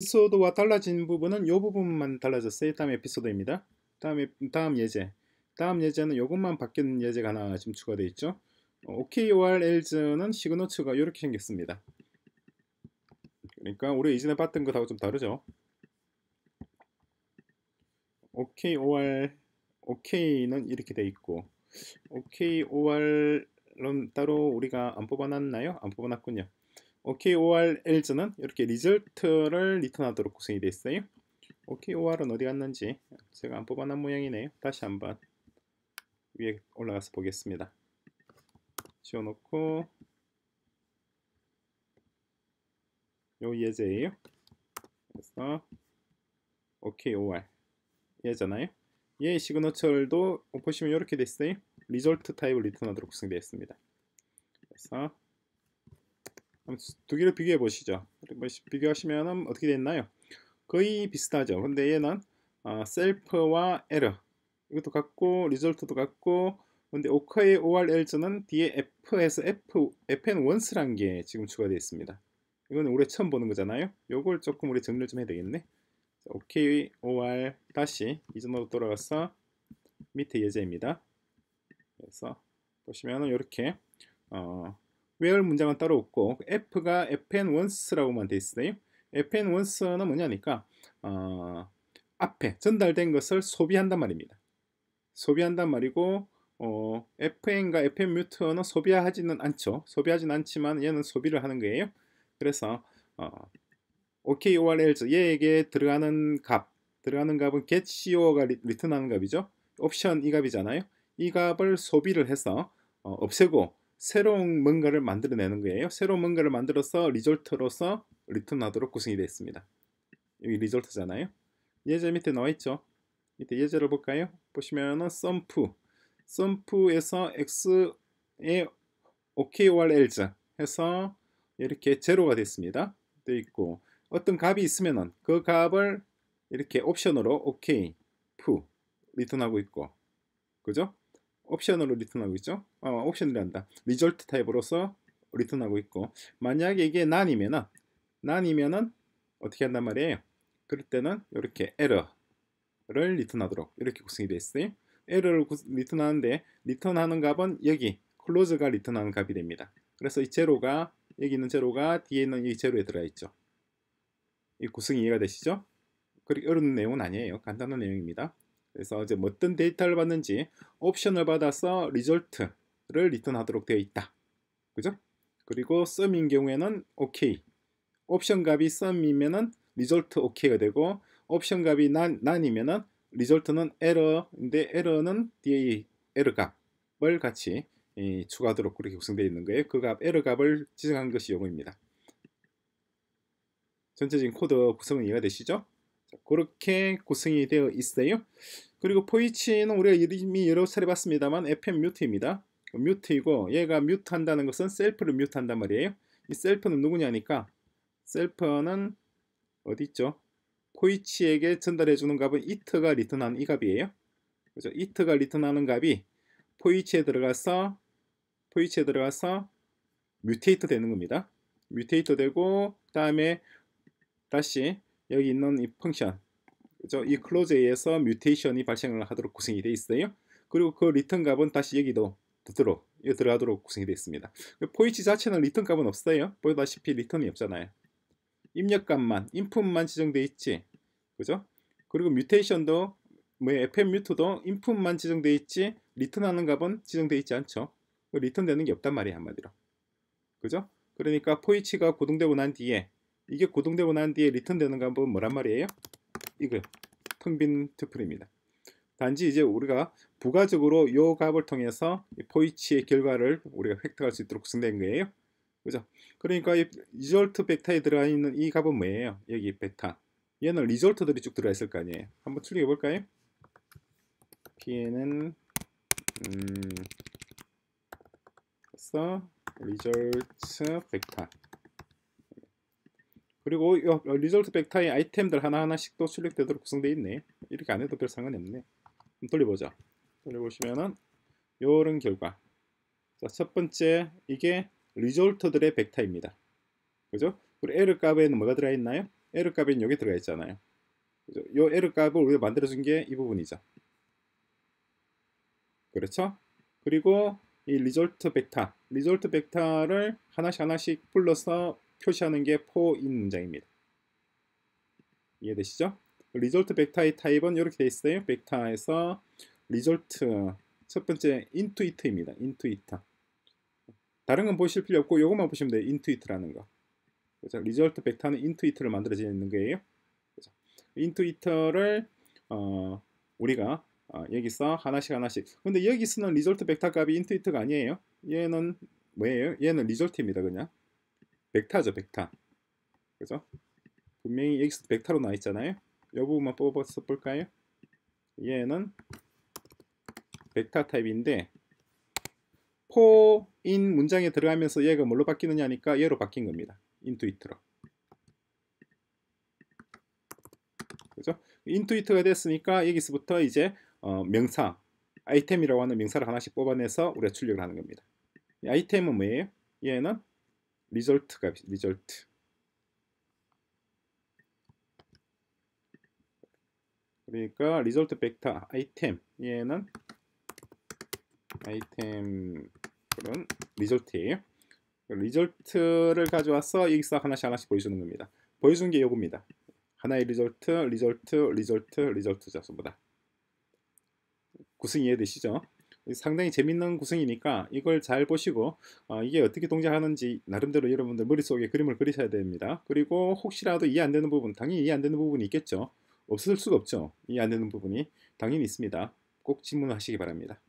에피소드와 달라진 부분은 이 부분만 달라졌어요. 다음 에피소드입니다. 다음, 다음 예제. 다음 예제는 이것만 바뀐 예제가 하나 지금 추가되어 있죠. 어, OKOR 엘 s 는 시그너처가 이렇게 생겼습니다. 그러니까 우리 이전에 봤던 것하고 좀 다르죠. OKOR, OK는 이렇게 돼 있고 OKOR은 따로 우리가 안 뽑아놨나요? 안 뽑아놨군요. OKORLs는 이렇게 리절트를 리턴하도록 구성이 되어 있어요. OKOR은 어디 갔는지 제가 안 뽑아낸 모양이네요. 다시 한번 위에 올라가서 보겠습니다. 지워놓고 요 예제예요. 그래서 OKOR 예잖아요예 시그너처도 보시면 이렇게 됐어요. 리졸트 타입을 리턴하도록 구성되어 있습니다. 그래서 두 개를 비교해 보시죠. 비교하시면 어떻게 됐나요? 거의 비슷하죠. 근데 얘는 어, 셀프와 에러 이것도 같고 리졸트도 같고 근데 오커의 ORL즈는 뒤에 F에서 F, FN 원스란 게 지금 추가되어 있습니다. 이건 올해 처음 보는 거잖아요. 요걸 조금 우리 정리를 좀 해야 되겠네. OK OR 다시 이전으로 돌아가서 밑에 예제입니다. 그래서 보시면은 이렇게 어, where 문장은 따로 없고 f가 fn once라고만 돼 있어요. fn once는 뭐냐니까 어, 앞에 전달된 것을 소비한단 말입니다. 소비한단 말이고 어, fn과 fn mute는 소비하지는 않죠. 소비하지는 않지만 얘는 소비를 하는 거예요. 그래서 어, OKORLs 얘에게 들어가는 값 들어가는 값은 getCO가 리턴하는 값이죠. 옵션 이 값이잖아요. 이 값을 소비를 해서 어, 없애고 새로운 뭔가를 만들어내는 거예요. 새로운 뭔가를 만들어서 리졸트로서 리턴하도록 구성이 되어 있습니다. 여기 리졸트잖아요. 예제 밑에 나와 있죠. 밑에 예제를 볼까요? 보시면은 썸프, 썸프에서 x의 OKORL자 해서 이렇게 제로가 됐습니다. 되 있고 어떤 값이 있으면은 그 값을 이렇게 옵션으로 OK, 푸 리턴하고 있고 그죠? 옵션으로 리턴하고 있죠. 어, 옵션이란다. 리졸트 타입으로서 리턴하고 있고 만약에 이게 난이면은 난이면은 어떻게 한단 말이에요. 그럴 때는 이렇게 에러를 리턴하도록 이렇게 구성이 되어 있어요. 에러를 리턴하는데 리턴하는 값은 여기 클로즈가 리턴하는 값이 됩니다. 그래서 이 제로가 여기 있는 제로가 뒤에 있는 이 제로에 들어있죠. 이 구성 이해가 되시죠? 그리고 어려운 내용은 아니에요. 간단한 내용입니다. 그래서 이제 뭐 어떤 데이터를 받는지 옵션을 받아서 리졸트를 리턴하도록 되어 있다. 그죠? 그리고 썸인 경우에는 OK. 옵션 값이 썸이면은 리졸트 OK가 되고 옵션 값이 난, 난이면은 리졸트는 에러인데 에러는 DA 에러 값을 같이 이, 추가하도록 그렇게 구성되어 있는 거예요. 그값 에러 값을 지정한 것이 요거입니다. 전체적인 코드 구성은 이해가 되시죠? 그렇게 구성이 되어 있어요. 그리고 포이치는 우리가 이미 여러 차례 봤습니다만 fm 뮤트입니다. 그 뮤트이고 얘가 뮤트한다는 것은 셀프를 뮤트한단 말이에요. 이 셀프는 누구냐니까 셀프는 어디 있죠? 포이치에게 전달해 주는 값은 이트가 리턴는이 값이에요. 그죠? 이트가 리턴하는 값이 포이치에 들어가서 포이치에 들어가서 뮤테이트 되는 겁니다. 뮤테이트 되고 그 다음에 다시 여기 있는 이 펑션 그죠? 이 클로즈에서 뮤테이션이 발생을 하도록 구성이 되어 있어요. 그리고 그 리턴 값은 다시 여기도 들어 들어가도록 구성이 되어 있습니다. 포이치 자체는 리턴 값은 없어요. 보다시피 리턴이 없잖아요. 입력 값만 인풋만 지정돼 있지. 그죠? 그리고 뮤테이션도 뭐 fm 뮤트도 인풋만 지정돼 있지 리턴하는 값은 지정돼 있지 않죠. 리턴되는 그 게 없단 말이에요 한마디로. 그죠? 그러니까 포이치가 고등되고난 뒤에 이게 고동되고난 뒤에 리턴되는 거 한번 뭐란 말이에요? 이거 텅빈 투플입니다. 단지 이제 우리가 부가적으로 요 값을 통해서 이 포이치의 결과를 우리가 획득할 수 있도록 구성된 거예요. 그죠? 그러니까 이 리졸트 벡터에 들어가 있는 이 값은 뭐예요? 여기 벡터. 얘는 리졸트들이 쭉 들어가 있을 거 아니에요. 한번 출력해 볼까요? pn은 음, 그래서 리졸트 벡터. 그리고 리졸트 벡터의 아이템들 하나하나씩 또 출력되도록 구성되어 있네 이렇게 안 해도 별 상관이 없네 돌려보죠 돌려보시면은 요런 결과 자, 첫 번째 이게 리졸트들의 벡터입니다 그죠? 그리고 에러 값에는 뭐가 들어가 있나요? 에러 값에는 여기 들어가 있잖아요 그죠? 요 에러 값을 우리가 만들어준 게 이 부분이죠 그렇죠? 그리고 이 리졸트 벡터 리졸트 벡터를 하나씩 하나씩 불러서 표시하는 게 for인 문장입니다. 이해되시죠? 리졸트 벡터의 타입은 이렇게 돼 있어요. 벡터에서 리졸트 첫 번째 인투이트입니다. 인투이트. 다른 건 보실 필요 없고 이것만 보시면 돼요. 인투이트라는 거. 그죠? 리졸트 벡터는 인투이트를 만들어져있는 거예요. 그죠? 인투이트를 어, 우리가 어, 여기서 하나씩 하나씩. 근데 여기 쓰는 리졸트 벡터 값이 인투이트가 아니에요. 얘는 뭐예요? 얘는 리졸트입니다. 그냥 벡타죠 벡타 그죠? 분명히 x 벡타로 나와 있잖아요 이 부분만 뽑아서 볼까요? 얘는 벡타 타입인데 포인 문장에 들어가면서 얘가 뭘로 바뀌느냐니까 얘로 바뀐 겁니다 인투이트로 그죠? 인투이트가 됐으니까 여기서부터 이제 어, 명사 아이템이라고 하는 명사를 하나씩 뽑아내서 우리가 출력을 하는 겁니다. 아이템은 뭐예요? 얘는 리절트 값 리절트 그러니까 리절트 벡터 아이템 얘는 아이템은 리절트예요. 리절트를 가져와서 여기서 하나씩 하나씩 보여주는 겁니다. 보여준 게 요겁니다. 하나의 리절트, 리절트, 리절트, 리절트죠. 전부 다. 구승 이해되시죠? 상당히 재밌는 구성이니까 이걸 잘 보시고 어, 이게 어떻게 동작하는지 나름대로 여러분들 머릿속에 그림을 그리셔야 됩니다. 그리고 혹시라도 이해 안 되는 부분, 당연히 이해 안 되는 부분이 있겠죠. 없을 수가 없죠. 이해 안 되는 부분이 당연히 있습니다. 꼭 질문하시기 바랍니다.